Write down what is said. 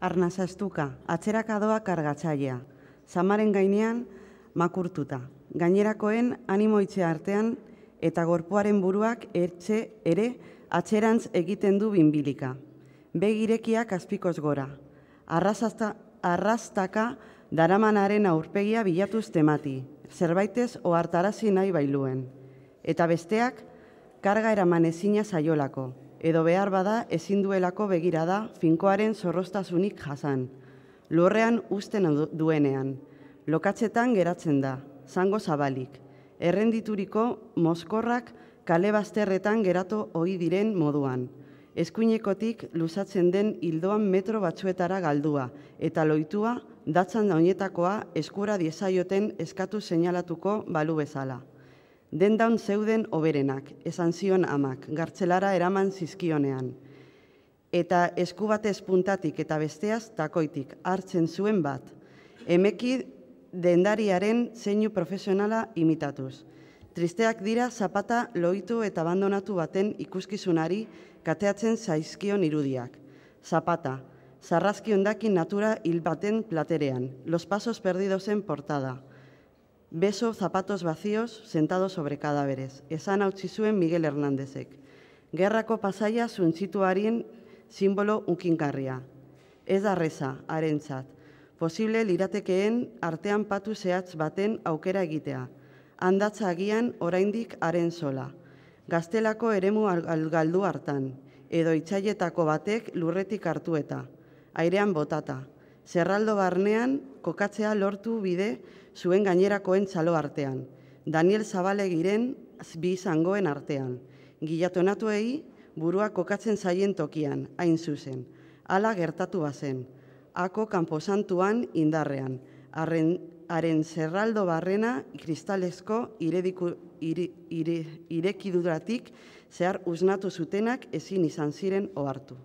arna atzerakadoa kargatzailea, samaren gainean makurtuta, gainerakoen animoitze artean eta gorpoaren buruak ertze ere atzerantz egiten du binbilika. Begirekiak azpikoz gora, arrasta, arrastaka daramanaren aurpegia bilatuz temati, zerbaitez ohartarazi nahi bailuen, eta besteak karga eraman ezina zaiolako edo behar bada ezin duelako begira da finkoaren zorrostasunik jasan. Lorrean usten duenean, lokatzetan geratzen da, zango zabalik, errendituriko mozkorrak kale bazterretan gerato ohi diren moduan. Eskuinekotik luzatzen den hildoan metro batzuetara galdua eta loitua datzan da honetakoa eskura diezaioten eskatu seinalatuko balu bezala dendaun zeuden oberenak, esan zion amak, gartzelara eraman zizkionean. Eta esku batez puntatik eta besteaz takoitik hartzen zuen bat, emeki dendariaren zeinu profesionala imitatuz. Tristeak dira zapata loitu eta abandonatu baten ikuskizunari kateatzen zaizkion irudiak. Zapata, zarrazki ondakin natura hil baten platerean, los pasos perdidozen portada beso zapatos vacíos sentado sobre cadáveres. esan hautsi zuen Miguel Hernándezek. Gerrako pasaia zuntzituaren simbolo unkinkarria. Ez da reza, posible liratekeen artean patu zehatz baten aukera egitea. Andatza agian oraindik haren sola. Gaztelako eremu algaldu hartan, edo itxaietako batek lurretik hartu eta, airean botata zerraldo barnean kokatzea lortu bide zuen gainerakoen txalo artean, Daniel Zabalegiren bi izangoen artean, gilatonatuei burua kokatzen zaien tokian, hain zuzen, ala gertatu bazen, ako kanposantuan indarrean, arren, haren zerraldo barrena kristalezko ire, irekiduratik zehar usnatu zutenak ezin izan ziren ohartu.